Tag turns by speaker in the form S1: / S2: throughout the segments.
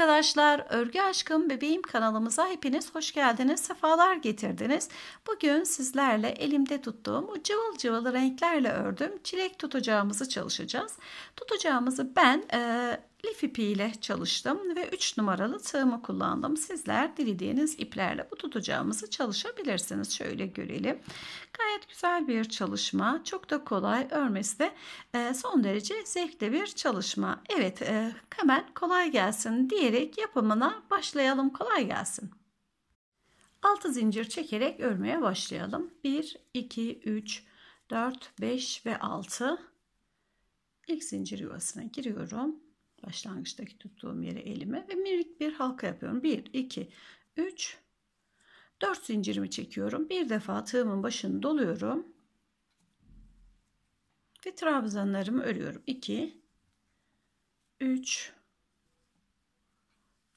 S1: arkadaşlar, Örgü Aşkım Bebeğim kanalımıza hepiniz hoş geldiniz, sefalar getirdiniz. Bugün sizlerle elimde tuttuğum o cıvıl cıvıl renklerle ördüm. Çilek tutacağımızı çalışacağız. Tutacağımızı ben e, lif ile çalıştım ve 3 numaralı tığımı kullandım. Sizler dilediğiniz iplerle bu tutacağımızı çalışabilirsiniz. Şöyle görelim. Gayet güzel bir çalışma. Çok da kolay. Örmesi de e, son derece zevkli bir çalışma. Evet e, hemen kolay gelsin diyerek yapımına başlayalım. Kolay gelsin. 6 zincir çekerek örmeye başlayalım. 1, 2, 3, 4, 5 ve 6. İlk zincir yuvasına giriyorum. Başlangıçtaki tuttuğum yere elime ve minik bir halka yapıyorum. 1, 2, 3, 4 zincirimi çekiyorum. Bir defa tığımın başını doluyorum. Ve trabzanlarımı örüyorum. 2, 3,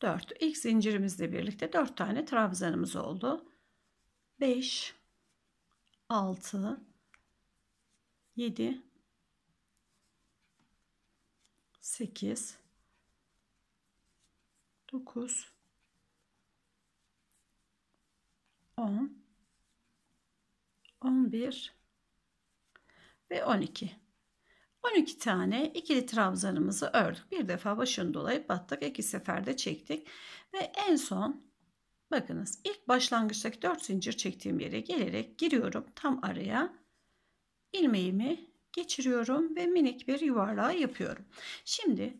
S1: 4. İlk zincirimizle birlikte 4 tane trabzanımız oldu. 5, 6, 7, 8 9 10 11 ve 12 12 tane ikili trabzanımızı ördük. Bir defa başını dolayıp battık. iki seferde çektik. Ve en son bakınız ilk başlangıçtaki 4 zincir çektiğim yere gelerek giriyorum tam araya. ilmeğimi geçiriyorum ve minik bir yuvarlağa yapıyorum. Şimdi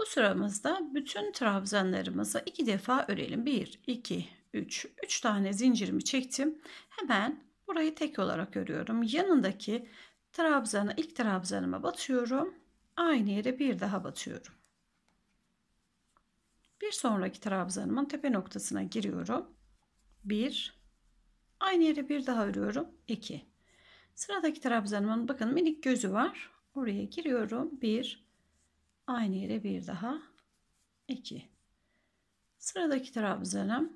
S1: bu sıramızda bütün trabzanlarımızı iki defa örelim. 1, 2, 3. 3 tane zincirimi çektim. Hemen burayı tek olarak örüyorum. Yanındaki trabzanı, ilk trabzanıma batıyorum. Aynı yere bir daha batıyorum. Bir sonraki trabzanımın tepe noktasına giriyorum. 1 aynı yere bir daha örüyorum. 2 Sıradaki trabzanımın bakın minik gözü var. Oraya giriyorum. Bir, aynı yere bir daha 2. Sıradaki trabzanım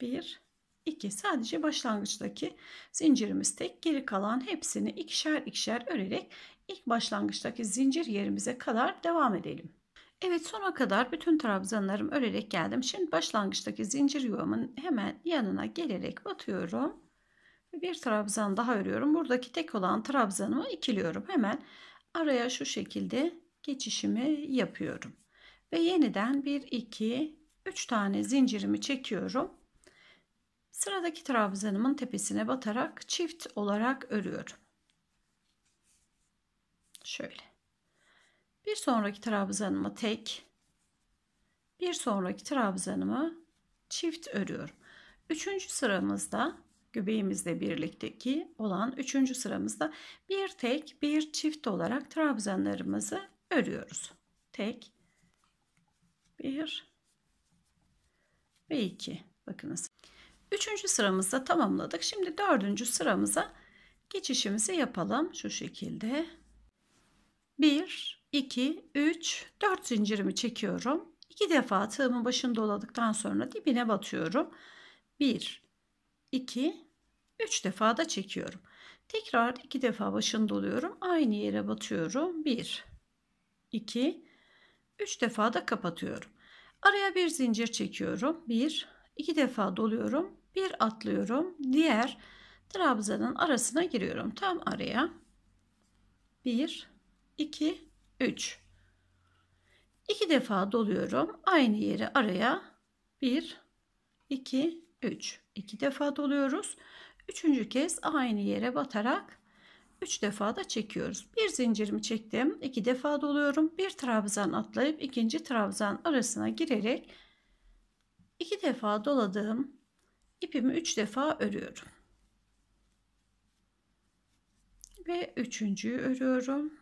S1: Bir, iki. sadece başlangıçtaki zincirimiz tek geri kalan hepsini ikişer ikişer örerek ilk başlangıçtaki zincir yerimize kadar devam edelim. Evet sona kadar bütün trabzanlarım örerek geldim. Şimdi başlangıçtaki zincir yuvamın hemen yanına gelerek batıyorum bir trabzan daha örüyorum. Buradaki tek olan trabzanımı ikiliyorum. Hemen araya şu şekilde geçişimi yapıyorum. Ve yeniden 1 2 3 tane zincirimi çekiyorum. Sıradaki trabzanımın tepesine batarak çift olarak örüyorum. Şöyle. Bir sonraki trabzanımı tek, bir sonraki trabzanımı çift örüyorum. Üçüncü sıramızda göbeğimizle birlikteki olan üçüncü sıramızda bir tek bir çift olarak trabzanlarımızı örüyoruz. Tek, bir ve iki. Bakınız. Üçüncü sıramızda tamamladık. Şimdi dördüncü sıramıza geçişimizi yapalım. Şu şekilde. 1, 2, 3, 4 zincirimi çekiyorum. 2 defa tığımın başını doladıktan sonra dibine batıyorum. 1, 2, 3 defa da çekiyorum. Tekrar 2 defa başını doluyorum. Aynı yere batıyorum. 1, 2, 3 defa da kapatıyorum. Araya bir zincir çekiyorum. 1, 2 defa doluyorum. 1 atlıyorum. Diğer trabzanın arasına giriyorum. Tam araya. 1, 2, 3. 2 defa doluyorum. Aynı yere araya. 1, 2, 3. 2 defa doluyoruz. Üçüncü kez aynı yere batarak 3 defa da çekiyoruz. Bir zincirimi çektim. 2 defa doluyorum. Bir trabzan atlayıp ikinci trabzan arasına girerek 2 defa doladığım ipimi 3 defa örüyorum. Ve üçüncüyü örüyorum.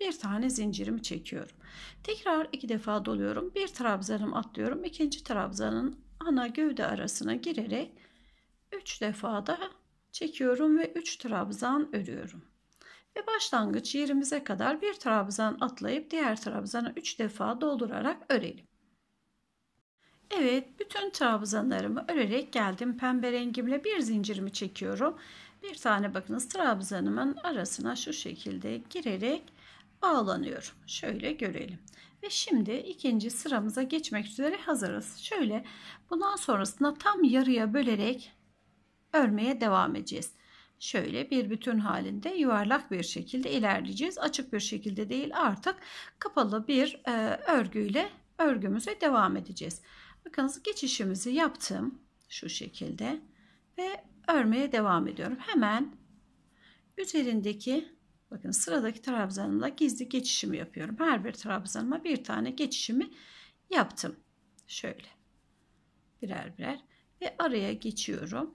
S1: Bir tane zincirimi çekiyorum. Tekrar iki defa doluyorum. Bir trabzanım atlıyorum. İkinci trabzanın ana gövde arasına girerek 3 defa da çekiyorum ve 3 trabzan örüyorum. Ve başlangıç yerimize kadar bir trabzan atlayıp diğer trabzana 3 defa doldurarak örelim. Evet, bütün trabzanlarımı örerek geldim. Pembe rengimle bir zincirimi çekiyorum. Bir tane bakınız trabzanımın arasına şu şekilde girerek bağlanıyorum. Şöyle görelim. Ve şimdi ikinci sıramıza geçmek üzere hazırız. Şöyle bundan sonrasında tam yarıya bölerek örmeye devam edeceğiz. Şöyle bir bütün halinde yuvarlak bir şekilde ilerleyeceğiz. Açık bir şekilde değil artık kapalı bir e, örgüyle örgümüze devam edeceğiz. Bakınız geçişimizi yaptım şu şekilde ve örmeye devam ediyorum. Hemen üzerindeki Bakın sıradaki trabzanımla gizli geçişimi yapıyorum. Her bir trabzanıma bir tane geçişimi yaptım. Şöyle birer birer ve araya geçiyorum.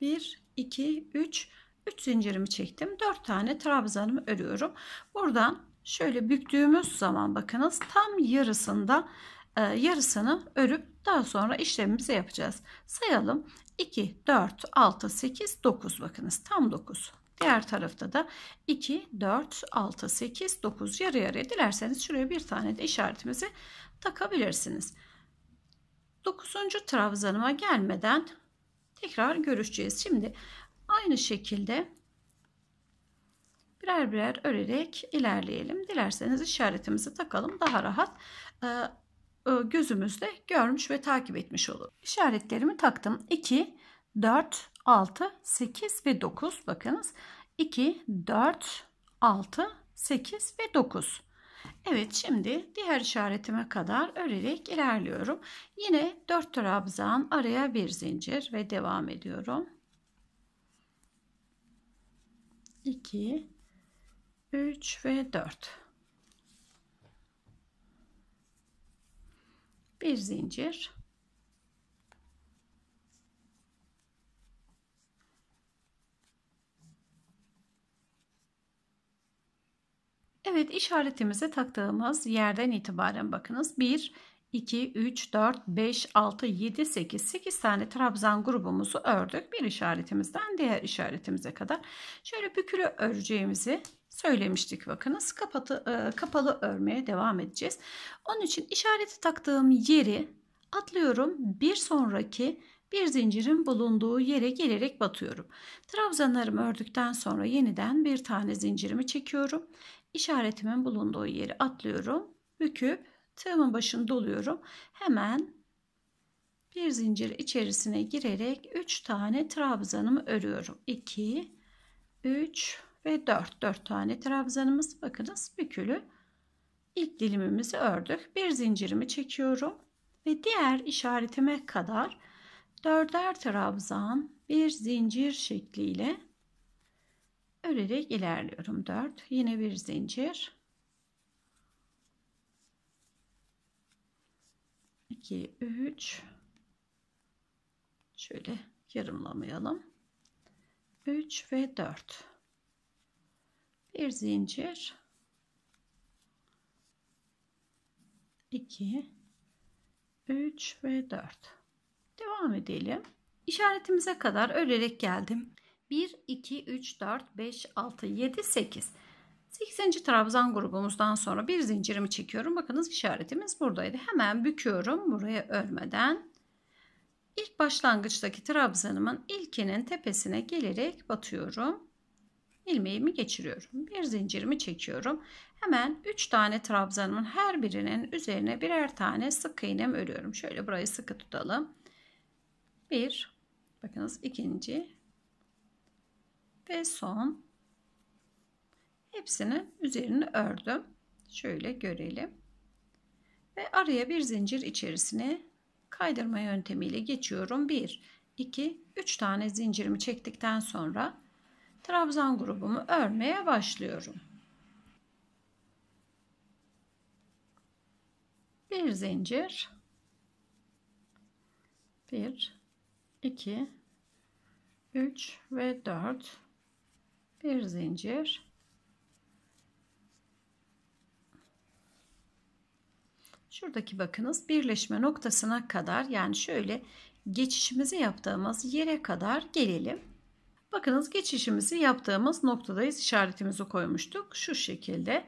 S1: 1, 2, 3, 3 zincirimi çektim. 4 tane trabzanımı örüyorum. Buradan şöyle büktüğümüz zaman bakınız tam yarısında e, yarısını örüp daha sonra işlemimizi yapacağız. Sayalım 2, 4, 6, 8, 9 bakınız tam 9. Diğer tarafta da 2, 4, 6, 8, 9 yarı yarıya dilerseniz şuraya bir tane de işaretimizi takabilirsiniz. 9. trabzanıma gelmeden tekrar görüşeceğiz. Şimdi aynı şekilde birer birer örerek ilerleyelim. Dilerseniz işaretimizi takalım daha rahat ee, gözümüzde görmüş ve takip etmiş olur. İşaretlerimi taktım. 2, 4, 6, 8 ve 9. Bakınız 2, 4, 6, 8 ve 9. Evet şimdi diğer işaretime kadar örerek ilerliyorum. Yine 4 trabzan araya bir zincir ve devam ediyorum. 2, 3 ve 4. Bir zincir. Evet işaretimizi taktığımız yerden itibaren bakınız 1, 2, 3, 4, 5, 6, 7, 8, 8 tane trabzan grubumuzu ördük. Bir işaretimizden diğer işaretimize kadar. Şöyle bükülü öreceğimizi söylemiştik bakınız. Kapatı, e, kapalı örmeye devam edeceğiz. Onun için işareti taktığım yeri atlıyorum. Bir sonraki bir zincirin bulunduğu yere gelerek batıyorum. Trabzanlarımı ördükten sonra yeniden bir tane zincirimi çekiyorum işaretimin bulunduğu yeri atlıyorum. Büküp tığımın başını doluyorum. Hemen bir zincir içerisine girerek 3 tane trabzanımı örüyorum. 2, 3 ve 4. 4 tane trabzanımız. Bakınız bükülü ilk dilimimizi ördük. Bir zincirimi çekiyorum ve diğer işaretime kadar dörder trabzan bir zincir şekliyle örerek ilerliyorum 4 yine bir zincir 2 3 şöyle yarımlamayalım 3 ve 4 bir zincir 2 3 ve 4 devam edelim işaretimize kadar örerek geldim 1, 2, 3, 4, 5, 6, 7, 8. 8. trabzan grubumuzdan sonra bir zincirimi çekiyorum. Bakınız işaretimiz buradaydı. Hemen büküyorum buraya örmeden. İlk başlangıçtaki trabzanımın ilkinin tepesine gelerek batıyorum. Ilmeğimi geçiriyorum. Bir zincirimi çekiyorum. Hemen 3 tane trabzanımın her birinin üzerine birer tane sık iğnem örüyorum. Şöyle burayı sıkı tutalım. 1 Bakınız ikinci ve son hepsinin üzerini ördüm. Şöyle görelim. Ve araya bir zincir içerisine kaydırma yöntemiyle geçiyorum. 1, 2, 3 tane zincirimi çektikten sonra trabzan grubumu örmeye başlıyorum. Bir zincir. 1, 2, 3 ve 4 bir zincir şuradaki bakınız birleşme noktasına kadar yani şöyle geçişimizi yaptığımız yere kadar gelelim bakınız geçişimizi yaptığımız noktadayız İşaretimizi koymuştuk şu şekilde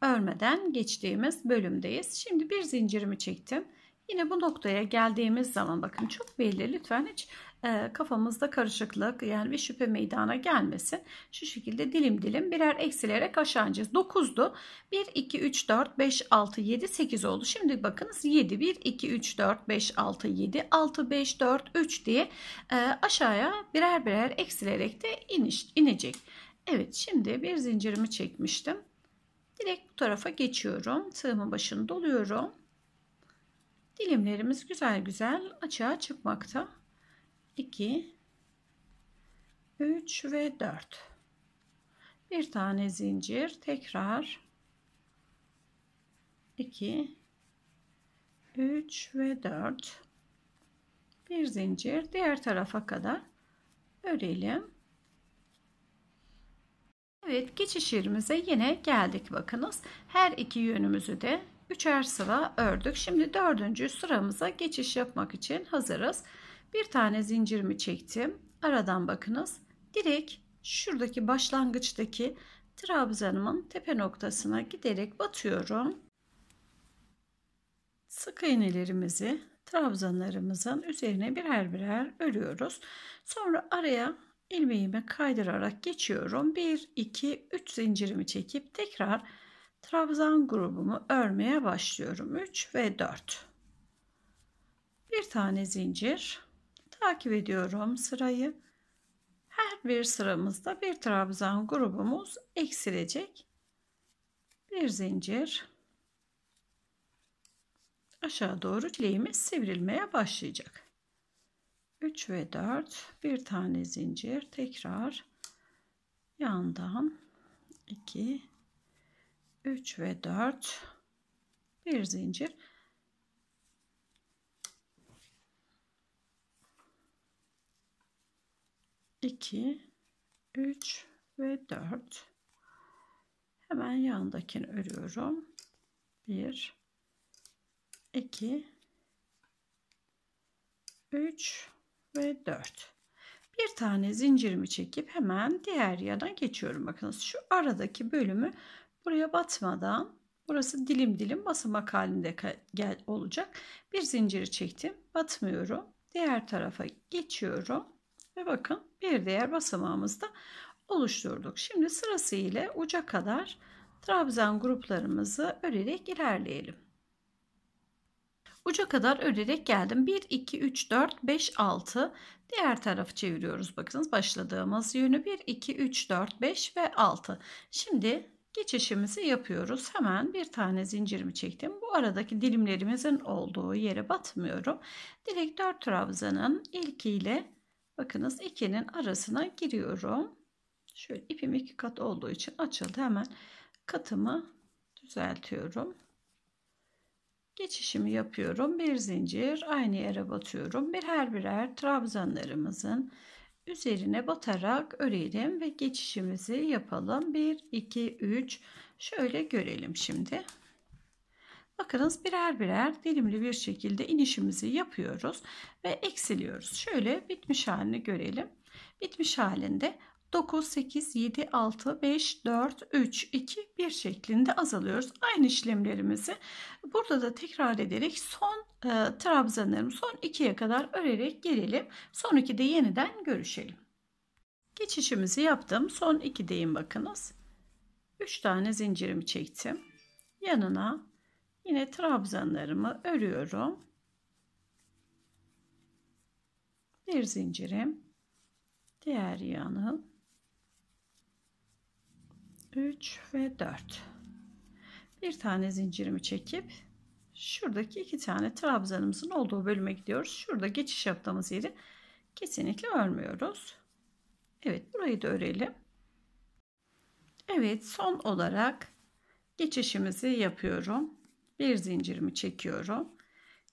S1: örmeden geçtiğimiz bölümdeyiz şimdi bir zincirimi çektim Yine bu noktaya geldiğimiz zaman bakın çok belli lütfen hiç ee, kafamızda karışıklık yani bir şüphe meydana gelmesin. Şu şekilde dilim dilim birer eksilerek aşağı ineceğiz. 9'du. 1, 2, 3, 4, 5, 6, 7, 8 oldu. Şimdi bakınız 7, 1, 2, 3, 4, 5, 6, 7, 6, 5, 4, 3 diye e, aşağıya birer birer eksilerek de iniş, inecek. Evet şimdi bir zincirimi çekmiştim. Direkt bu tarafa geçiyorum. Tığımın başını doluyorum. Dilimlerimiz güzel güzel açığa çıkmakta. 2 3 ve 4 bir tane zincir tekrar 2 3 ve 4 bir zincir diğer tarafa kadar örelim Evet geçişimize yine geldik bakınız her iki yönümüzü de üçer sıra ördük şimdi dördüncü sıramıza geçiş yapmak için hazırız bir tane zincirimi çektim. Aradan bakınız. Direkt şuradaki başlangıçtaki trabzanımın tepe noktasına giderek batıyorum. Sık iğnelerimizi trabzanlarımızın üzerine birer birer örüyoruz. Sonra araya ilmeğimi kaydırarak geçiyorum. 1 2 3 zincirimi çekip tekrar trabzan grubumu örmeye başlıyorum. 3 ve 4. Bir tane zincir takip ediyorum sırayı. Her bir sıramızda bir trabzan grubumuz eksilecek. Bir zincir aşağı doğru çileğimiz sivrilmeye başlayacak. 3 ve 4 bir tane zincir tekrar yandan 2 3 ve 4 bir zincir 2 3 ve 4 hemen yanındakini örüyorum 1 2 3 ve 4 bir tane zincirimi çekip hemen diğer yana geçiyorum bakınız şu aradaki bölümü buraya batmadan burası dilim dilim basamak halinde olacak bir zinciri çektim batmıyorum diğer tarafa geçiyorum ve bakın bir diğer basamağımızda oluşturduk. Şimdi sırasıyla uca kadar trabzan gruplarımızı örerek ilerleyelim. Uca kadar örerek geldim. 1, 2, 3, 4, 5, 6. Diğer tarafı çeviriyoruz. Bakınız başladığımız yönü 1, 2, 3, 4, 5 ve 6. Şimdi geçişimizi yapıyoruz. Hemen bir tane zincirimi çektim. Bu aradaki dilimlerimizin olduğu yere batmıyorum. Direkt 4 trabzanın ilkiyle Bakınız ikinin arasına giriyorum. Şöyle ipim iki kat olduğu için açıldı. Hemen katımı düzeltiyorum. Geçişimi yapıyorum. Bir zincir aynı yere batıyorum. Bir her birer trabzanlarımızın üzerine batarak örelim ve geçişimizi yapalım. 1, 2, 3 şöyle görelim şimdi. Bakınız birer birer dilimli bir şekilde inişimizi yapıyoruz ve eksiliyoruz. Şöyle bitmiş halini görelim. Bitmiş halinde 9, 8, 7, 6, 5, 4, 3, 2, 1 şeklinde azalıyoruz. Aynı işlemlerimizi burada da tekrar ederek son e, trabzanlarımı son 2'ye kadar örerek gelelim. Son 2'de yeniden görüşelim. Geçişimizi yaptım. Son 2'deyim bakınız. 3 tane zincirimi çektim. Yanına Yine trabzanlarımı örüyorum. Bir zincirim. Diğer yanı 3 ve 4. Bir tane zincirimi çekip şuradaki iki tane trabzanımızın olduğu bölüme gidiyoruz. Şurada geçiş yaptığımız yeri kesinlikle örmüyoruz. Evet burayı da örelim. Evet son olarak geçişimizi yapıyorum bir zincirimi çekiyorum.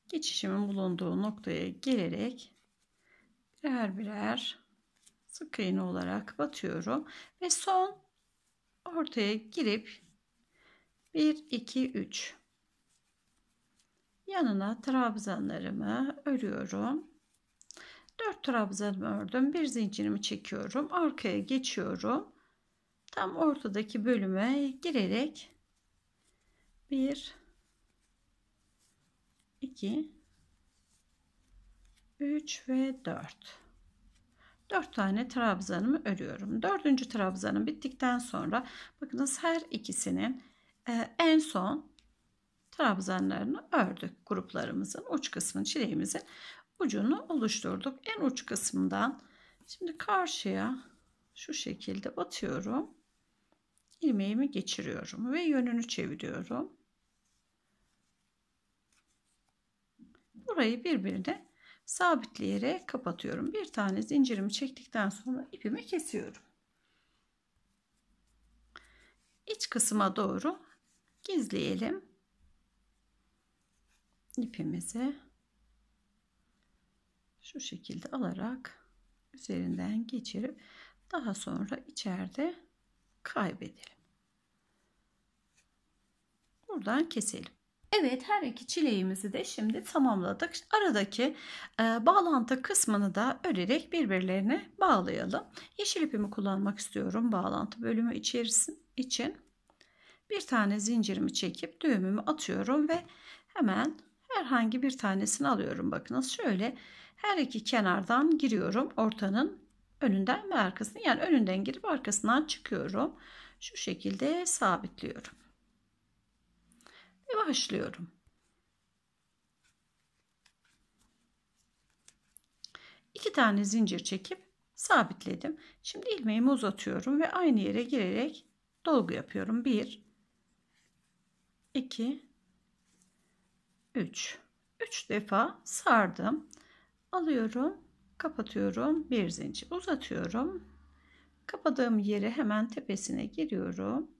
S1: Geçişimin bulunduğu noktaya gelerek birer birer sık iğne olarak batıyorum ve son ortaya girip 1 2 3 yanına trabzanlarımı örüyorum 4 trabzanımı ördüm bir zincirimi çekiyorum arkaya geçiyorum tam ortadaki bölüme girerek 1 2 3 ve 4 4 tane trabzanımı örüyorum. Dördüncü trabzanım bittikten sonra bakınız her ikisinin e, en son trabzanlarını ördük. Gruplarımızın uç kısmını çileğimizin ucunu oluşturduk. En uç kısmından şimdi karşıya şu şekilde batıyorum. ilmeğimi geçiriyorum ve yönünü çeviriyorum. burayı birbirine sabitleyerek kapatıyorum. Bir tane zincirimi çektikten sonra ipimi kesiyorum. İç kısma doğru gizleyelim ipimizi. Şu şekilde alarak üzerinden geçirip daha sonra içeride kaybedelim. Buradan keselim. Evet her iki çileğimizi de şimdi tamamladık. Aradaki e, bağlantı kısmını da örerek birbirlerine bağlayalım. Yeşil ipimi kullanmak istiyorum bağlantı bölümü içerisin, için. Bir tane zincirimi çekip düğümümü atıyorum ve hemen herhangi bir tanesini alıyorum. Bakınız şöyle her iki kenardan giriyorum. Ortanın önünden ve arkasından yani önünden girip arkasından çıkıyorum. Şu şekilde sabitliyorum ve başlıyorum. İki tane zincir çekip sabitledim. Şimdi ilmeğimi uzatıyorum ve aynı yere girerek dolgu yapıyorum. 1 2 3 3 defa sardım. Alıyorum, kapatıyorum. Bir zincir uzatıyorum. Kapadığım yere hemen tepesine giriyorum.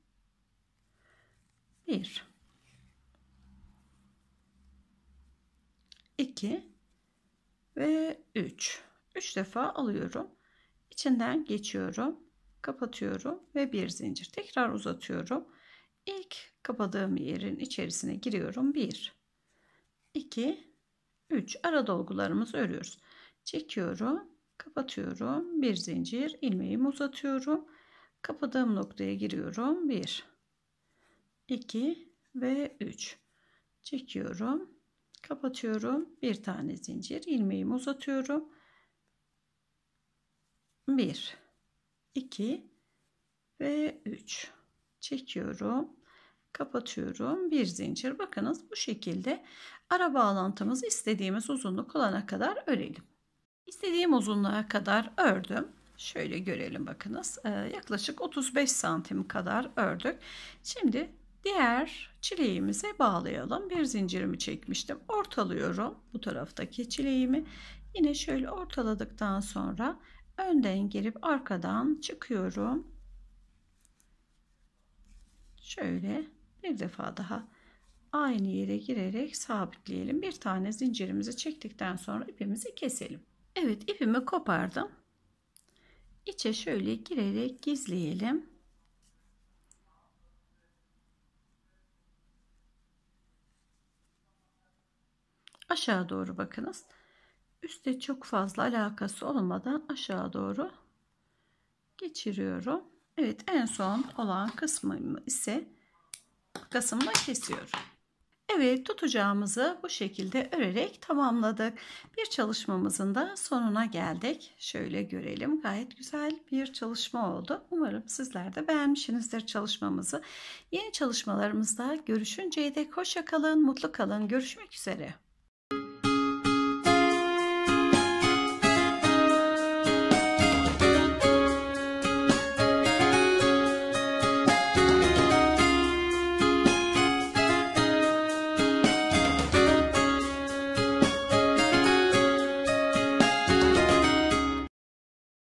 S1: 1 2 ve 3. 3 defa alıyorum. içinden geçiyorum. Kapatıyorum ve bir zincir. Tekrar uzatıyorum. İlk kapadığım yerin içerisine giriyorum. 1 2 3 ara dolgularımızı örüyoruz. Çekiyorum, kapatıyorum. Bir zincir ilmeğimi uzatıyorum. Kapadığım noktaya giriyorum. 1 2 ve 3 çekiyorum kapatıyorum. Bir tane zincir ilmeğimi uzatıyorum. 1 2 ve 3 çekiyorum kapatıyorum bir zincir bakınız bu şekilde ara bağlantımızı istediğimiz uzunluk olana kadar örelim istediğim uzunluğa kadar ördüm şöyle görelim bakınız ee, yaklaşık 35 santim kadar ördük şimdi Diğer çileğimize bağlayalım. Bir zincirimi çekmiştim. Ortalıyorum bu taraftaki çileğimi. Yine şöyle ortaladıktan sonra önden girip arkadan çıkıyorum. Şöyle bir defa daha aynı yere girerek sabitleyelim. Bir tane zincirimizi çektikten sonra ipimizi keselim. Evet ipimi kopardım. İçe şöyle girerek gizleyelim. aşağı doğru bakınız. Üste çok fazla alakası olmadan aşağı doğru geçiriyorum. Evet en son olan kısmımı ise kısmını kesiyorum. Evet tutacağımızı bu şekilde örerek tamamladık. Bir çalışmamızın da sonuna geldik. Şöyle görelim gayet güzel bir çalışma oldu. Umarım sizler de beğenmişsinizdir çalışmamızı. Yeni çalışmalarımızda görüşünceye dek hoşça kalın, mutlu kalın. Görüşmek üzere.